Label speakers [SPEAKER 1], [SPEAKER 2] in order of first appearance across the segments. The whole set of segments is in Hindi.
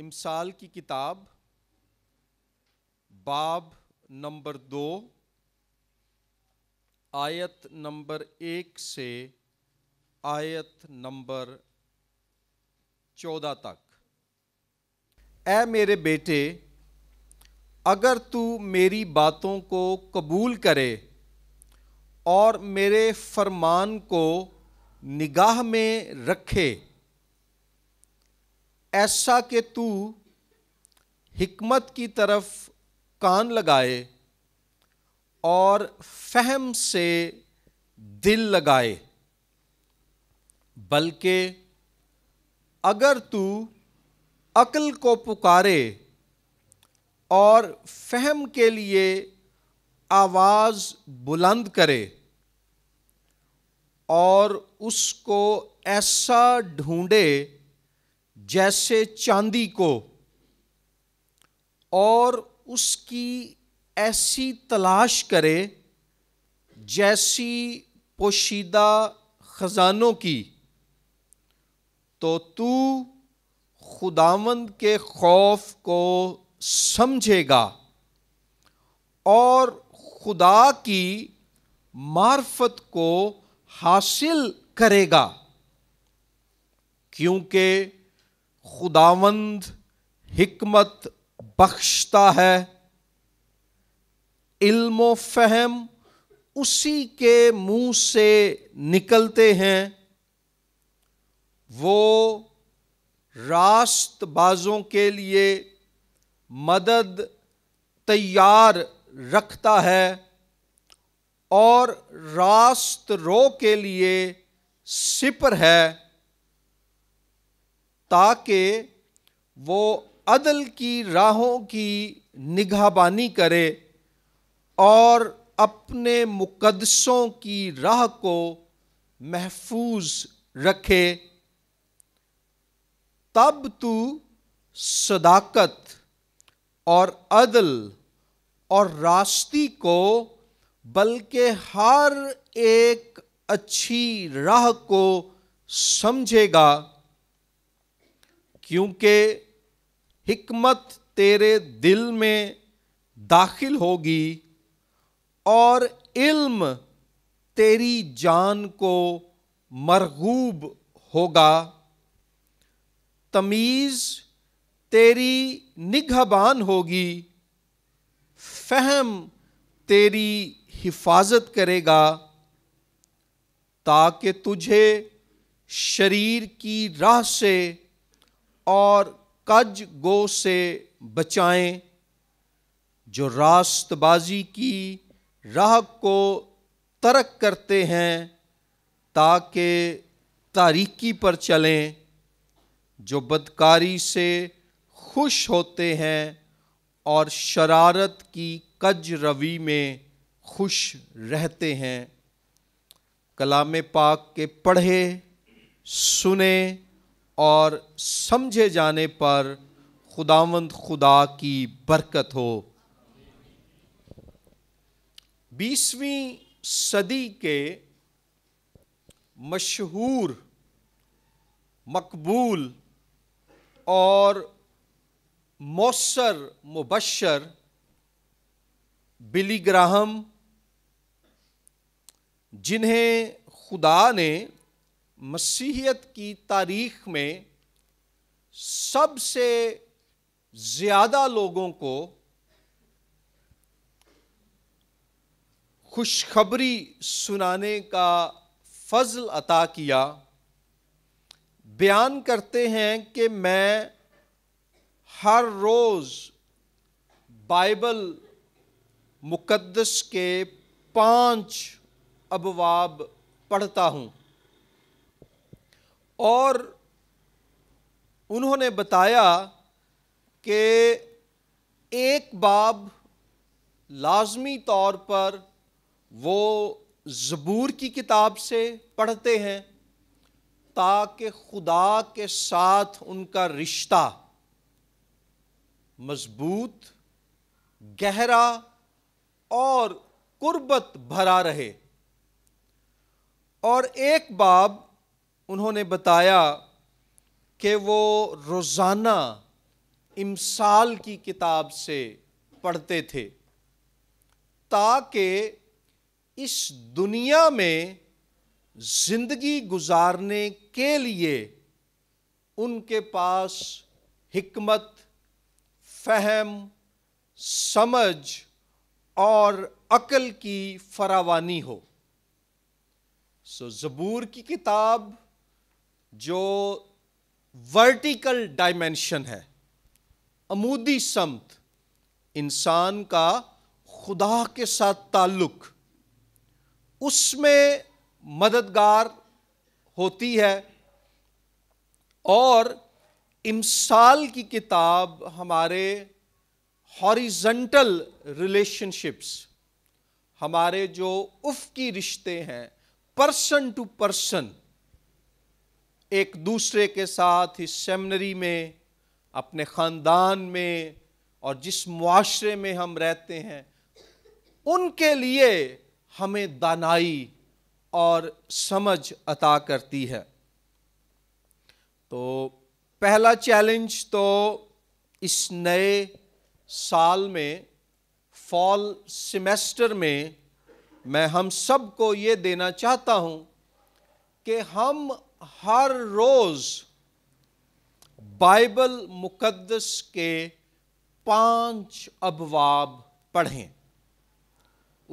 [SPEAKER 1] इमसाल की किताब बाब नंबर दो आयत नंबर एक से आयत नंबर चौदह तक ए मेरे बेटे अगर तू मेरी बातों को कबूल करे और मेरे फरमान को निगाह में रखे ऐसा कि तू हमत की तरफ कान लगाए और फहम से दिल लगाए बल्कि अगर तू अकल को पुकारे और फहम के लिए आवाज़ बुलंद करे और उसको ऐसा ढूंढे जैसे चांदी को और उसकी ऐसी तलाश करे जैसी पोशीदा ख़जानों की तो तू खुदावंद के खौफ को समझेगा और खुदा की मार्फत को हासिल करेगा क्योंकि खुदावंद हमत बख्शता है इल्म फहम उसी के मुंह से निकलते हैं वो रास्त बाजों के लिए मदद तैयार रखता है और रास्त रो के लिए सिपर है ताकि वो अदल की राहों की निगाहबानी करे और अपने मुकदसों की राह को महफूज रखे तब तू सदाकत और अदल और रास्ती को बल्कि हर एक अच्छी राह को समझेगा क्योंकि हिकमत तेरे दिल में दाखिल होगी और इल्म तेरी जान को मरगूब होगा तमीज़ तेरी निगहबान होगी फहम तेरी हिफाजत करेगा ताकि तुझे शरीर की राह से और कज गो से बचाएं जो रास्तबाजी की राह को तरक करते हैं ताकि तारीकी पर चलें जो बदकारी से खुश होते हैं और शरारत की कज रवी में खुश रहते हैं कलाम पाक के पढ़े सुने और समझे जाने पर खुदावंद खुदा की बरकत हो बीसवीं सदी के मशहूर मकबूल और मौसर मुबशर बिली ग्राहम जिन्हें खुदा ने मसीहियत की तारीख में सबसे ज़्यादा लोगों को खुशखबरी सुनाने का फजल अता किया बयान करते हैं कि मैं हर रोज़ बाइबल मुकद्दस के पांच अबवाब पढ़ता हूँ और उन्होंने बताया कि एक बाब लाजमी तौर पर वो ज़बूर की किताब से पढ़ते हैं ताकि खुदा के साथ उनका रिश्ता मजबूत गहरा और कुर्बत भरा रहे और एक बाब उन्होंने बताया कि वो रोज़ाना इमसाल की किताब से पढ़ते थे ताकि इस दुनिया में ज़िंदगी गुजारने के लिए उनके पास हमत फहम समझ और अकल की फरावानी हो सो ज़बूर की किताब जो वर्टिकल डायमेंशन है अमूदी समत इंसान का खुदा के साथ ताल्लुक उसमें मददगार होती है और इमसाल की किताब हमारे हॉरिजेंटल रिलेशनशिप्स हमारे जो उफ की रिश्ते हैं पर्सन टू पर्सन एक दूसरे के साथ इस सेमनरी में अपने ख़ानदान में और जिस मुआरे में हम रहते हैं उनके लिए हमें दानाई और समझ अता करती है तो पहला चैलेंज तो इस नए साल में फॉल सेमेस्टर में मैं हम सबको ये देना चाहता हूँ कि हम हर रोज बाइबल मुकद्दस के पांच अबवाब पढ़ें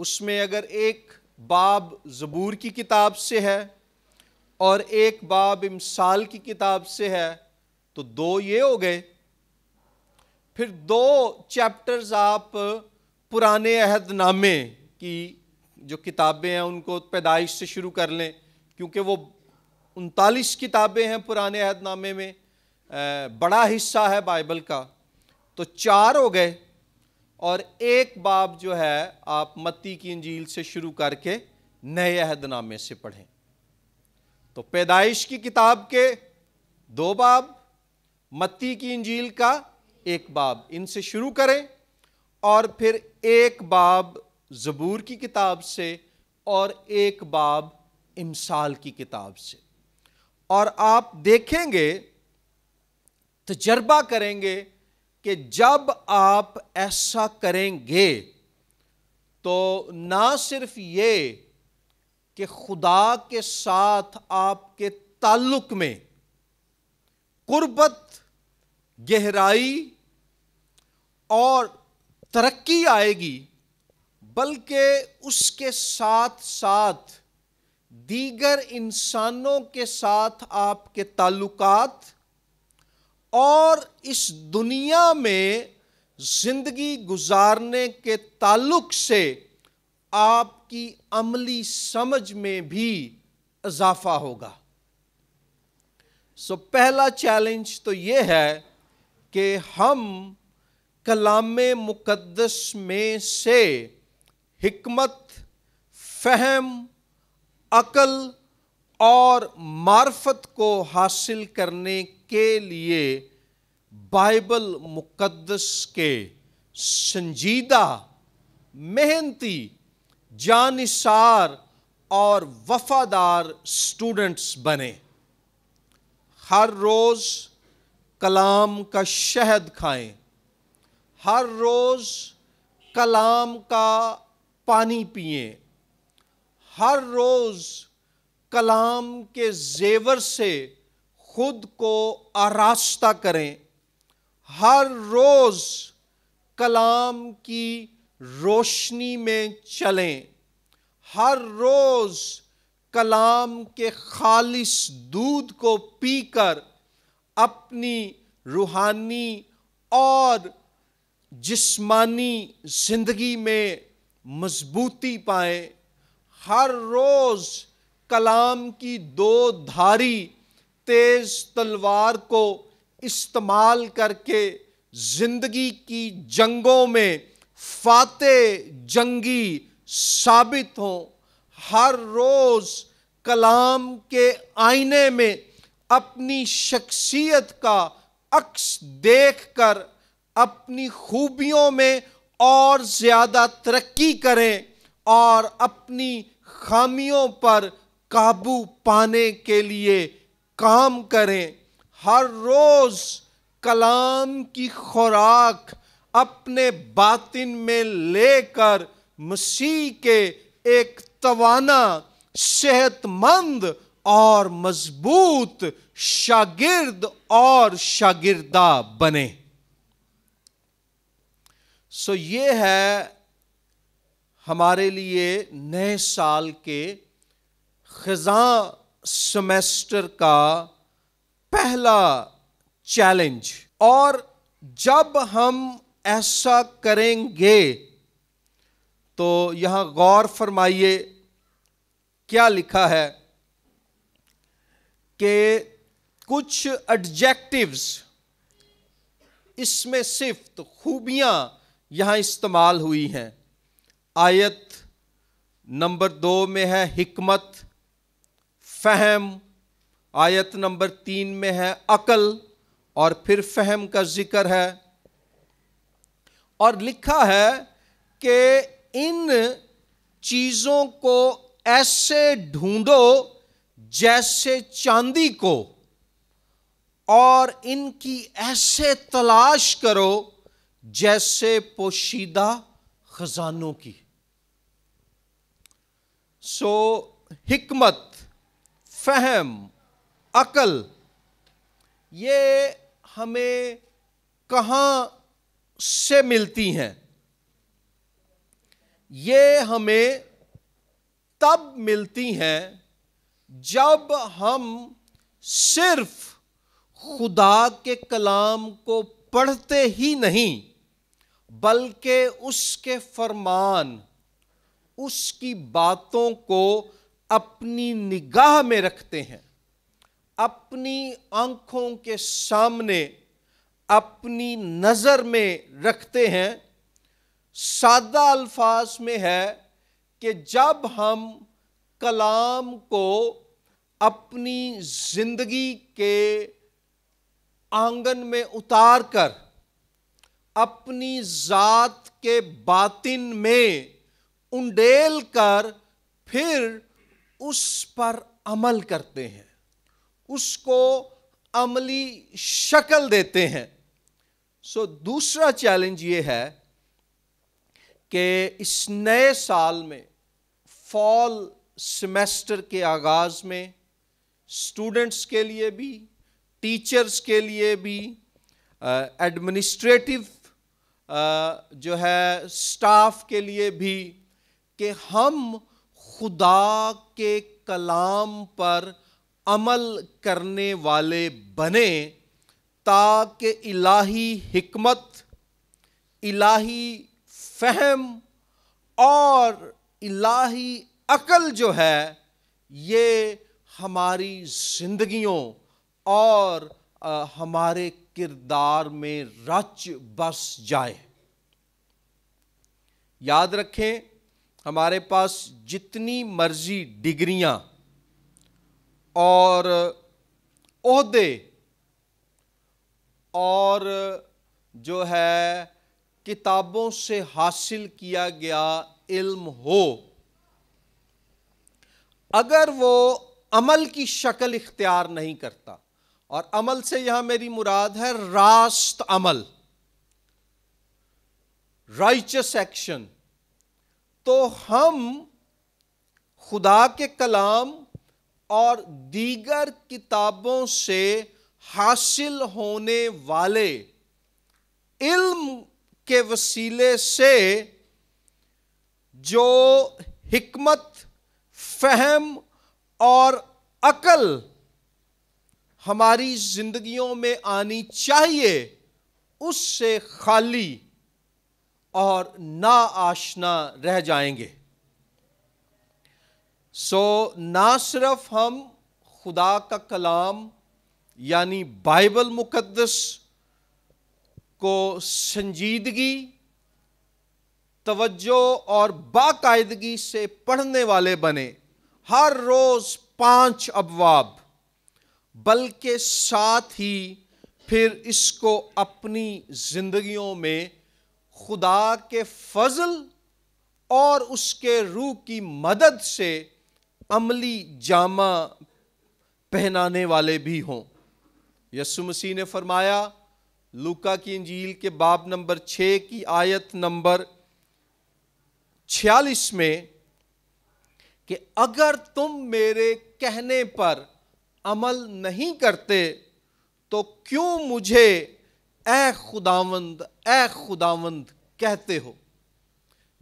[SPEAKER 1] उसमें अगर एक बाब ज़बूर की किताब से है और एक बाब इमसाल की किताब से है तो दो ये हो गए फिर दो चैप्टर्स आप पुराने अहदनामे की जो किताबें हैं उनको पैदाइश से शुरू कर लें क्योंकि वो उनतालीस किताबें हैं पुराने अहदनामे में बड़ा हिस्सा है बाइबल का तो चार हो गए और एक बाब जो है आप मत्ती की इंजील से शुरू करके नए अहदनामे से पढ़ें तो पैदाइश की किताब के दो बाब मत्ती की इंजील का एक बाब इनसे शुरू करें और फिर एक बाब ज़बूर की किताब से और एक बाब इमसाल की किताब से और आप देखेंगे तजर्बा तो करेंगे कि जब आप ऐसा करेंगे तो ना सिर्फ ये कि खुदा के साथ आपके ताल्लुक में कुर्बत गहराई और तरक्की आएगी बल्कि उसके साथ साथ दीगर इंसानों के साथ आपके ताल्लुकात और इस दुनिया में जिंदगी गुजारने के ताल्लुक से आपकी अमली समझ में भी इजाफा होगा सो पहला चैलेंज तो ये है कि हम कलाम मुकद्दस में से हमत फहम अकल और मार्फत को हासिल करने के लिए बाइबल मुकद्दस के संजीदा मेहनती जानिसार और वफादार स्टूडेंट्स बने हर रोज़ कलाम का शहद खाएं हर रोज़ कलाम का पानी पिएं हर रोज कलाम के जेवर से खुद को आरास्ता करें हर रोज कलाम की रोशनी में चलें हर रोज कलाम के खालिस दूध को पीकर अपनी रूहानी और जिस्मानी ज़िंदगी में मजबूती पाएं हर रोज कलाम की दो धारी तेज तलवार को इस्तेमाल करके जिंदगी की जंगों में फाते जंगी साबित हों हर रोज कलाम के आईने में अपनी शख्सियत का अक्स देखकर अपनी खूबियों में और ज़्यादा तरक्की करें और अपनी खामियों पर काबू पाने के लिए काम करें हर रोज़ कलाम की खुराक अपने बातिन में लेकर मसीह के एक तवाना सेहतमंद और मजबूत शागिर्द और शागिर्दा बने सो so ये है हमारे लिए नए साल के खजा सेमेस्टर का पहला चैलेंज और जब हम ऐसा करेंगे तो यहां गौर फरमाइए क्या लिखा है कि कुछ एडजेक्टिव्स इसमें सिफ्त खूबियां यहां इस्तेमाल हुई हैं आयत नंबर दो में है हमत फहम आयत नंबर तीन में है अकल और फिर फहम का जिक्र है और लिखा है कि इन चीज़ों को ऐसे ढूंढो जैसे चांदी को और इनकी ऐसे तलाश करो जैसे पोशीदा खजानों की सो हिकमत फहम अकल ये हमें कहाँ से मिलती हैं ये हमें तब मिलती हैं जब हम सिर्फ खुदा के कलाम को पढ़ते ही नहीं बल्कि उसके फरमान उसकी बातों को अपनी निगाह में रखते हैं अपनी आंखों के सामने अपनी नज़र में रखते हैं सादा अल्फाज में है कि जब हम कलाम को अपनी ज़िंदगी के आंगन में उतार कर अपनी ज़ात के बातिन में उंडेल कर फिर उस पर अमल करते हैं उसको अमली शक्ल देते हैं सो दूसरा चैलेंज ये है कि इस नए साल में फॉल सेमेस्टर के आगाज़ में स्टूडेंट्स के लिए भी टीचर्स के लिए भी एडमिनिस्ट्रेटिव uh, uh, जो है स्टाफ के लिए भी कि हम खुदा के कलाम पर अमल करने वाले बने ताकि इलाही हमत इलाही फहम और इलाही अकल जो है ये हमारी जिंदगियों और आ, हमारे किरदार में रच बस जाए याद रखें हमारे पास जितनी मर्जी डिग्रियां और ओहदे और जो है किताबों से हासिल किया गया इल्म हो अगर वो अमल की शक्ल इख्तियार नहीं करता और अमल से यहां मेरी मुराद है रास्त अमल राइचस एक्शन तो हम खुदा के कलाम और दीगर किताबों से हासिल होने वाले इल्म के वसीले से जो हमत फहम और अकल हमारी जिंदगियों में आनी चाहिए उससे खाली और आशना रह जाएंगे सो so, ना सिर्फ हम खुदा का कलाम यानी बाइबल मुकद्दस को संजीदगी तवज्जो और बाकायदगी से पढ़ने वाले बने हर रोज़ पांच अबवाब बल्कि साथ ही फिर इसको अपनी ज़िंदगियों में खुदा के फजल और उसके रूह की मदद से अमली जामा पहनाने वाले भी हों यसु मसीह ने फरमाया लुका की इंजील के बाब नंबर छः की आयत नंबर छियालीस में कि अगर तुम मेरे कहने पर अमल नहीं करते तो क्यों मुझे ए खुदावंद ए खुदावंद कहते हो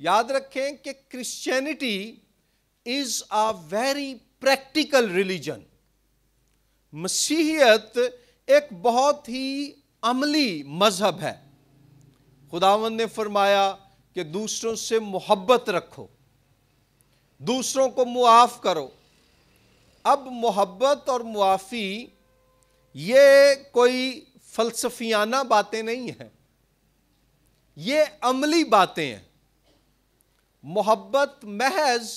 [SPEAKER 1] याद रखें कि Christianity is a very practical religion मसीहियत एक बहुत ही अमली मजहब है खुदावन ने फरमाया कि दूसरों से मोहब्बत रखो दूसरों को मुआफ़ करो अब मोहब्बत और मुआफ़ी ये कोई फलसफियाना बातें नहीं हैं ये अमली बातें हैं मोहब्बत महज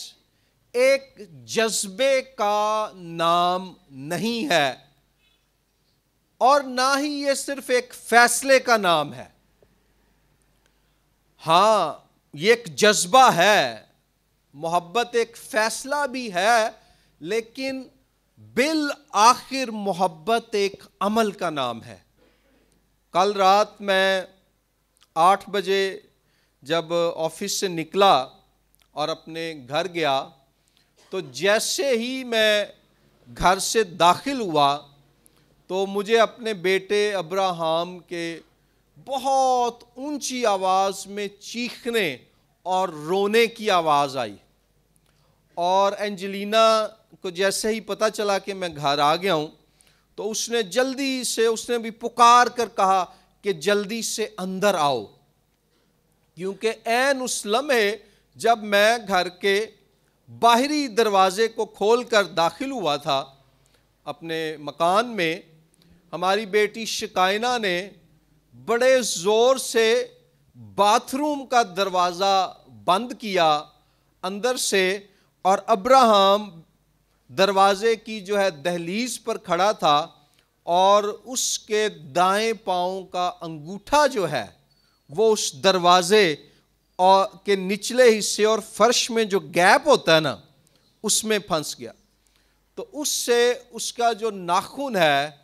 [SPEAKER 1] एक जज्बे का नाम नहीं है और ना ही ये सिर्फ एक फैसले का नाम है हाँ ये एक जज्बा है मोहब्बत एक फैसला भी है लेकिन बिल आखिर मोहब्बत एक अमल का नाम है कल रात मैं आठ बजे जब ऑफिस से निकला और अपने घर गया तो जैसे ही मैं घर से दाखिल हुआ तो मुझे अपने बेटे अब्राहम के बहुत ऊंची आवाज़ में चीखने और रोने की आवाज़ आई और एंजेलिना को जैसे ही पता चला कि मैं घर आ गया हूँ तो उसने जल्दी से उसने भी पुकार कर कहा कि जल्दी से अंदर आओ क्योंकि एन उस लम्हे जब मैं घर के बाहरी दरवाजे को खोल कर दाखिल हुआ था अपने मकान में हमारी बेटी शिकायना ने बड़े ज़ोर से बाथरूम का दरवाज़ा बंद किया अंदर से और अब्राहम दरवाज़े की जो है दहलीज पर खड़ा था और उसके दाएं पाँव का अंगूठा जो है वो उस दरवाज़े और के निचले हिस्से और फर्श में जो गैप होता है ना उसमें फंस गया तो उससे उसका जो नाखून है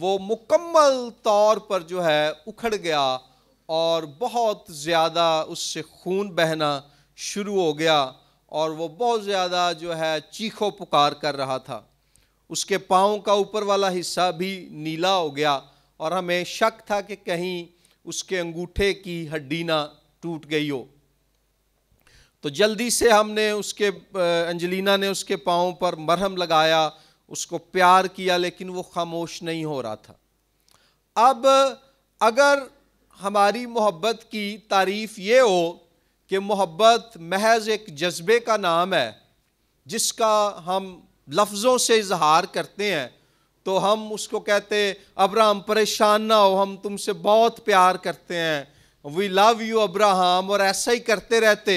[SPEAKER 1] वो मुकम्मल तौर पर जो है उखड़ गया और बहुत ज़्यादा उससे खून बहना शुरू हो गया और वो बहुत ज़्यादा जो है चीखो पुकार कर रहा था उसके पाँव का ऊपर वाला हिस्सा भी नीला हो गया और हमें शक था कि कहीं उसके अंगूठे की हड्डी ना टूट गई हो तो जल्दी से हमने उसके अंजलिना ने उसके पाँव पर मरहम लगाया उसको प्यार किया लेकिन वो खामोश नहीं हो रहा था अब अगर हमारी मोहब्बत की तारीफ़ ये हो कि मोहब्बत महज एक जज्बे का नाम है जिसका हम लफ्ज़ों से इजहार करते हैं तो हम उसको कहते अब्राहम परेशान ना हो हम तुमसे बहुत प्यार करते हैं वी लव यू अब्राहम और ऐसा ही करते रहते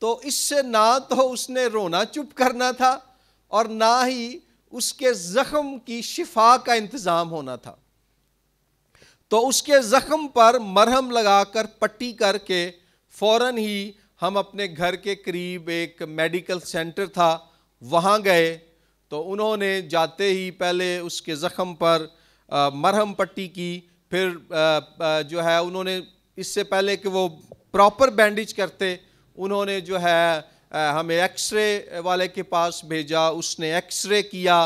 [SPEAKER 1] तो इससे ना तो उसने रोना चुप करना था और ना ही उसके ज़ख़म की शिफा का इंतज़ाम होना था तो उसके ज़ख़म पर मरहम लगाकर पट्टी करके फ़ौर ही हम अपने घर के करीब एक मेडिकल सेंटर था वहाँ गए तो उन्होंने जाते ही पहले उसके ज़ख़म पर मरहम पट्टी की फिर आ, आ, जो है उन्होंने इससे पहले कि वो प्रॉपर बैंडेज करते उन्होंने जो है हमें एक्सरे वाले के पास भेजा उसने एक्सरे किया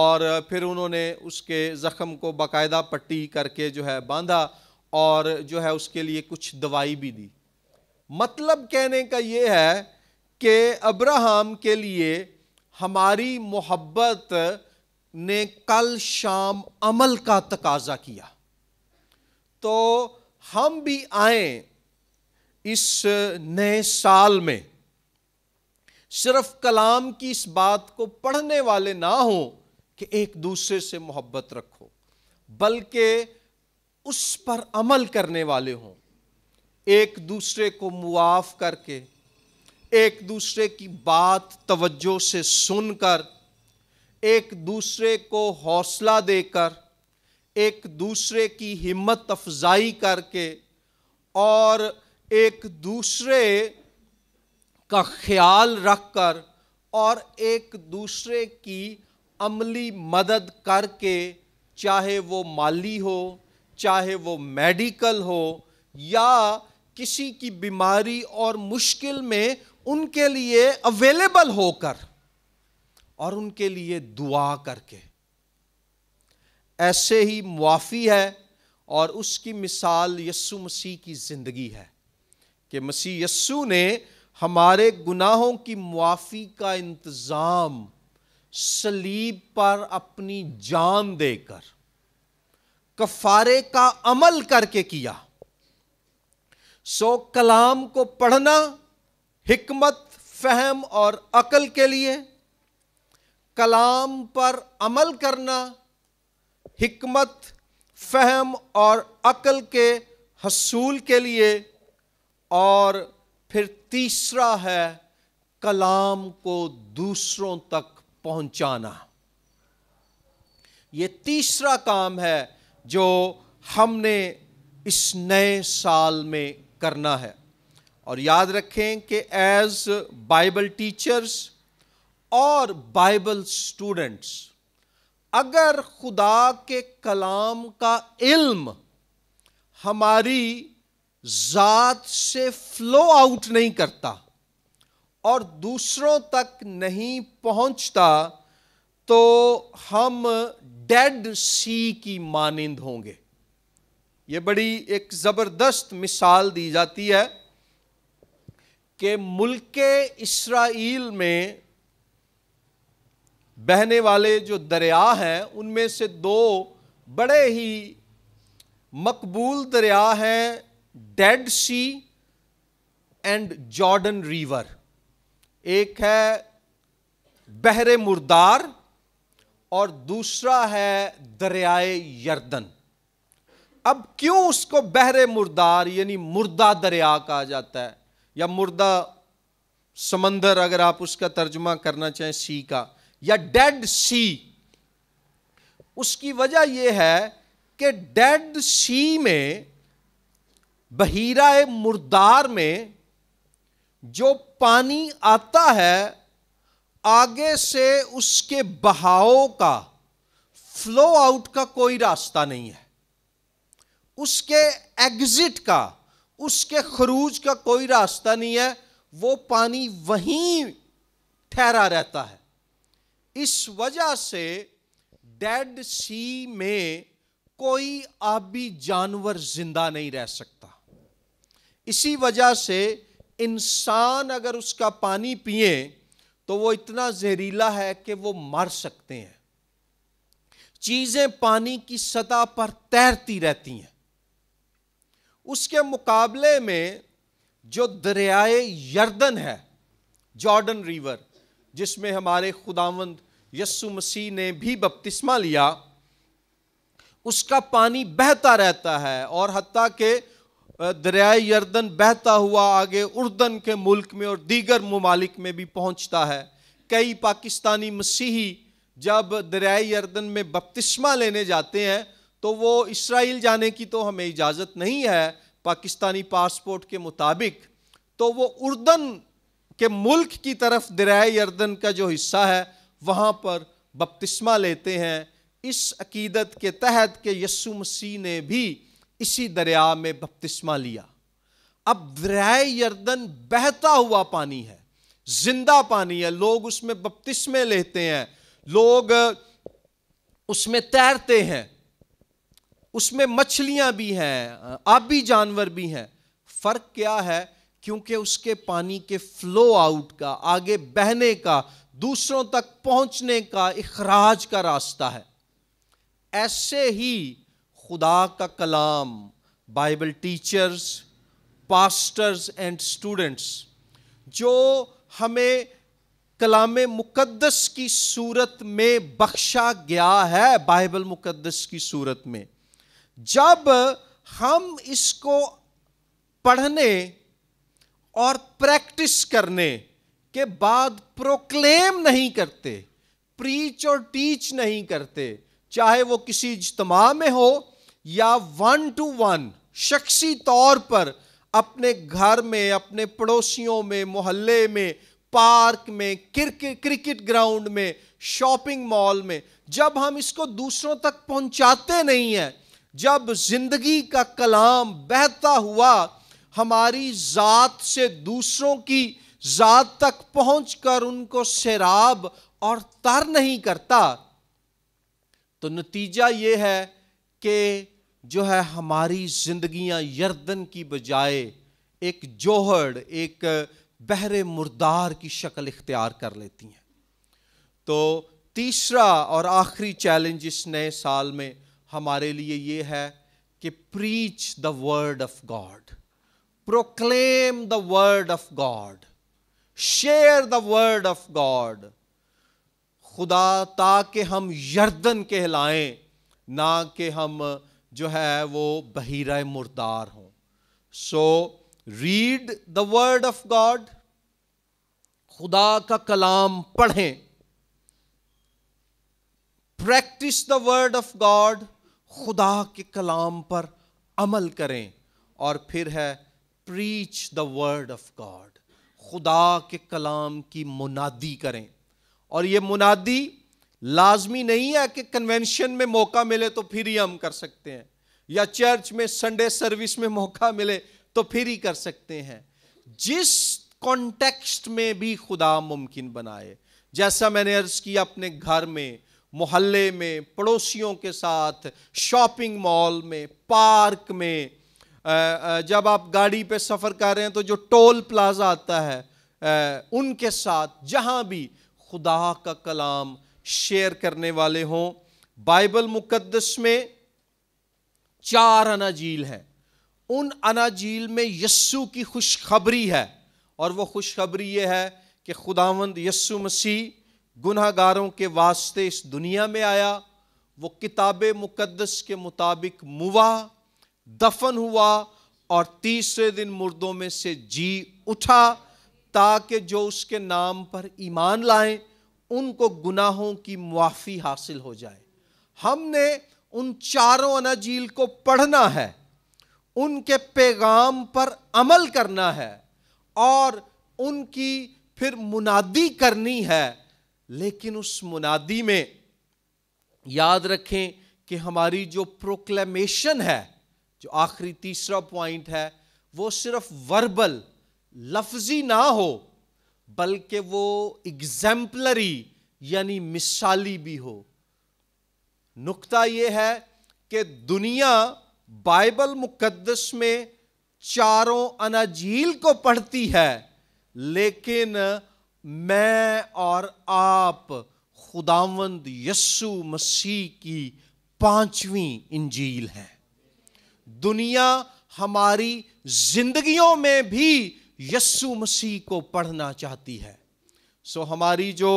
[SPEAKER 1] और फिर उन्होंने उसके ज़ख़म को बाकायदा पट्टी करके जो है बांधा और जो है उसके लिए कुछ दवाई भी दी मतलब कहने का ये है कि अब्राहम के लिए हमारी मोहब्बत ने कल शाम अमल का तकाजा किया तो हम भी आए इस नए साल में सिर्फ कलाम की इस बात को पढ़ने वाले ना हो कि एक दूसरे से मोहब्बत रखो बल्कि उस पर अमल करने वाले हों एक दूसरे को मुआफ़ करके एक दूसरे की बात तवज्जो से सुनकर एक दूसरे को हौसला देकर एक दूसरे की हिम्मत अफजाई करके और एक दूसरे का ख्याल रखकर और एक दूसरे की अमली मदद करके चाहे वो माली हो चाहे वो मेडिकल हो या किसी की बीमारी और मुश्किल में उनके लिए अवेलेबल होकर और उनके लिए दुआ करके ऐसे ही मुआफ़ी है और उसकी मिसाल यस्सु मसीह की ज़िंदगी है कि मसीह यस्सु ने हमारे गुनाहों की मुआफ़ी का इंतज़ाम सलीब पर अपनी जान देकर कफारे का अमल करके किया सो कलाम को पढ़ना हिकमत फहम और अकल के लिए कलाम पर अमल करना हिकमत फहम और अकल के हसूल के लिए और फिर तीसरा है कलाम को दूसरों तक पहुंचाना ये तीसरा काम है जो हमने इस नए साल में करना है और याद रखें कि एज बाइबल टीचर्स और बाइबल स्टूडेंट्स अगर खुदा के कलाम का इल्म हमारी ज़ात से फ्लो आउट नहीं करता और दूसरों तक नहीं पहुंचता तो हम डेड सी की मानिंद होंगे ये बड़ी एक ज़बरदस्त मिसाल दी जाती है कि मुल्क इसराइल में बहने वाले जो दरिया हैं उनमें से दो बड़े ही मकबूल दरिया हैं Dead Sea and Jordan River एक है बहरे मुर्दार और दूसरा है दरियाए यर्दन अब क्यों उसको बहरे मुर्दार यानी मुर्दा दरिया कहा जाता है या मुर्दा समंदर अगर आप उसका तर्जमा करना चाहें सी का या डेड सी उसकी वजह यह है कि डेड सी में बहीरा मुर्दार में जो पानी आता है आगे से उसके बहाव का फ्लो आउट का कोई रास्ता नहीं है उसके एग्जिट का उसके खरूज का कोई रास्ता नहीं है वो पानी वहीं ठहरा रहता है इस वजह से डेड सी में कोई आबी जानवर जिंदा नहीं रह सकता इसी वजह से इंसान अगर उसका पानी पिए तो वो इतना जहरीला है कि वो मर सकते हैं चीज़ें पानी की सतह पर तैरती रहती हैं उसके मुकाबले में जो दरियाए यर्दन है जॉर्डन रिवर जिसमें हमारे खुदावंद यस्सु मसीह ने भी बपतिस्मा लिया उसका पानी बहता रहता है और हती के दरियाए यर्दन बहता हुआ आगे उर्दन के मुल्क में और दीगर ममालिक में भी पहुंचता है कई पाकिस्तानी मसीही जब दरियाए यर्दन में बपतिस्मा लेने जाते हैं तो वो इसराइल जाने की तो हमें इजाज़त नहीं है पाकिस्तानी पासपोर्ट के मुताबिक तो वो उर्दन के मुल्क की तरफ दरए यर्दन का जो हिस्सा है वहाँ पर बपतिस्मा लेते हैं इस अकीदत के तहत के यसु मसीह ने भी इसी दरिया में बपतिस्मा लिया अब दरियाए यर्दन बहता हुआ पानी है जिंदा पानी है लोग उसमें बपतिस्मे लेते हैं लोग उसमें तैरते हैं उसमें मछलियां भी हैं आबी जानवर भी हैं फर्क क्या है क्योंकि उसके पानी के फ्लो आउट का आगे बहने का दूसरों तक पहुंचने का इखराज का रास्ता है ऐसे ही खुदा का कलाम Bible teachers pastors and students जो हमें कलाम मुकद्दस की सूरत में बख्शा गया है बाइबल मुकद्दस की सूरत में जब हम इसको पढ़ने और प्रैक्टिस करने के बाद प्रोक्लेम नहीं करते प्रीच और टीच नहीं करते चाहे वो किसी इज्तम में हो या वन टू वन शख्सी तौर पर अपने घर में अपने पड़ोसियों में मोहल्ले में पार्क में क्रिकेट ग्राउंड में शॉपिंग मॉल में जब हम इसको दूसरों तक पहुंचाते नहीं हैं जब जिंदगी का कलाम बहता हुआ हमारी ज़ात से दूसरों की ज़ात तक पहुँच कर उनको शराब और तर नहीं करता तो नतीजा ये है कि जो है हमारी जिंदगियां यर्दन की बजाय एक जोहड़ एक बहरे मुर्दार की शक्ल इख्तियार कर लेती हैं तो तीसरा और आखिरी चैलेंज इस नए साल में हमारे लिए ये है कि preach the word of God proclaim the word of God share the word of God खुदा ताकि हम यर्दन कहलाएं ना कि हम जो है वो बहिरा मुर्दार हों so read the word of God खुदा का कलाम पढ़ें practise the word of God खुदा के कलाम पर अमल करें और फिर है preach the word of God खुदा के कलाम की मुनादी करें और ये मुनादी लाजमी नहीं है कि कन्वेंशन में मौका मिले तो फिर ही हम कर सकते हैं या चर्च में संडे सर्विस में मौका मिले तो फिर ही कर सकते हैं जिस कॉन्टेक्स्ट में भी खुदा मुमकिन बनाए जैसा मैंने अर्ज किया अपने घर में मोहल्ले में पड़ोसियों के साथ शॉपिंग मॉल में पार्क में जब आप गाड़ी पे सफ़र कर रहे हैं तो जो टोल प्लाजा आता है उनके साथ जहाँ भी खुदा का कलाम शेयर करने वाले हों बाइबल मुकद्दस में चार अनाजील हैं उन अनाजील में यस्सु की खुशखबरी है और वो खुशखबरी ये है कि खुदावंद यस्सु मसीह गुनागारों के वास्ते इस दुनिया में आया वो किताब मुक़दस के मुताबिक मुआ दफन हुआ और तीसरे दिन मुर्दों में से जी उठा ताकि जो उसके नाम पर ईमान लाएं उनको गुनाहों की मुआफ़ी हासिल हो जाए हमने उन चारों अनाजील को पढ़ना है उनके पैगाम पर अमल करना है और उनकी फिर मुनादी करनी है लेकिन उस मुनादी में याद रखें कि हमारी जो प्रोक्लेमेशन है जो आखिरी तीसरा पॉइंट है वो सिर्फ वर्बल लफ्जी ना हो बल्कि वो एग्जैम्पलरी यानी मिसाली भी हो नुक्ता ये है कि दुनिया बाइबल मुकद्दस में चारों अनाजील को पढ़ती है लेकिन मैं और आप खुदावंद यस्सु मसीह की पांचवी इंजील है दुनिया हमारी जिंदगियों में भी यस्सु मसीह को पढ़ना चाहती है सो हमारी जो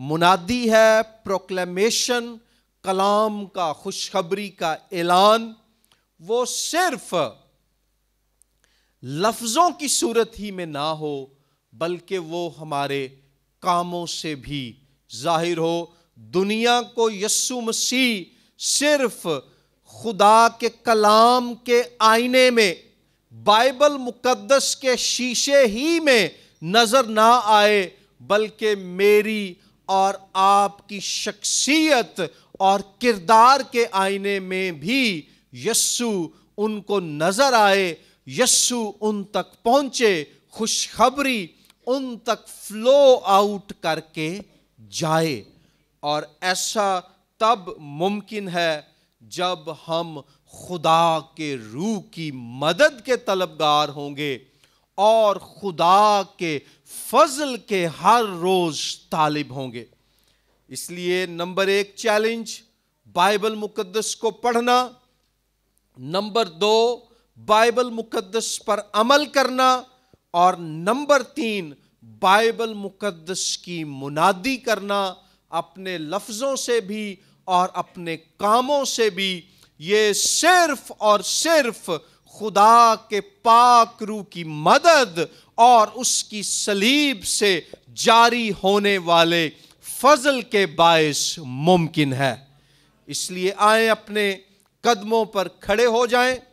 [SPEAKER 1] मुनादी है प्रोक्लेमेशन कलाम का खुशखबरी का ऐलान वो सिर्फ लफ्ज़ों की सूरत ही में ना हो बल्कि वो हमारे कामों से भी जाहिर हो दुनिया को यस्सु मसीह सिर्फ खुदा के कलाम के आईने में बाइबल मुकद्दस के शीशे ही में नज़र ना आए बल्कि मेरी और आपकी शख्सियत और किरदार के आईने में भी यस्सु उनको नज़र आए यस्सु उन तक पहुँचे खुशखबरी उन तक फ्लो आउट करके जाए और ऐसा तब मुमकिन है जब हम खुदा के रूह की मदद के तलबगार होंगे और खुदा के फजल के हर रोज़ तालिब होंगे इसलिए नंबर एक चैलेंज बाइबल मुकद्दस को पढ़ना नंबर दो बाइबल मुकद्दस पर अमल करना और नंबर तीन बाइबल मुकद्दस की मुनादी करना अपने लफ्ज़ों से भी और अपने कामों से भी ये सिर्फ और सिर्फ खुदा के पाक रू की मदद और उसकी सलीब से जारी होने वाले फजल के बायस मुमकिन है इसलिए आए अपने कदमों पर खड़े हो जाएं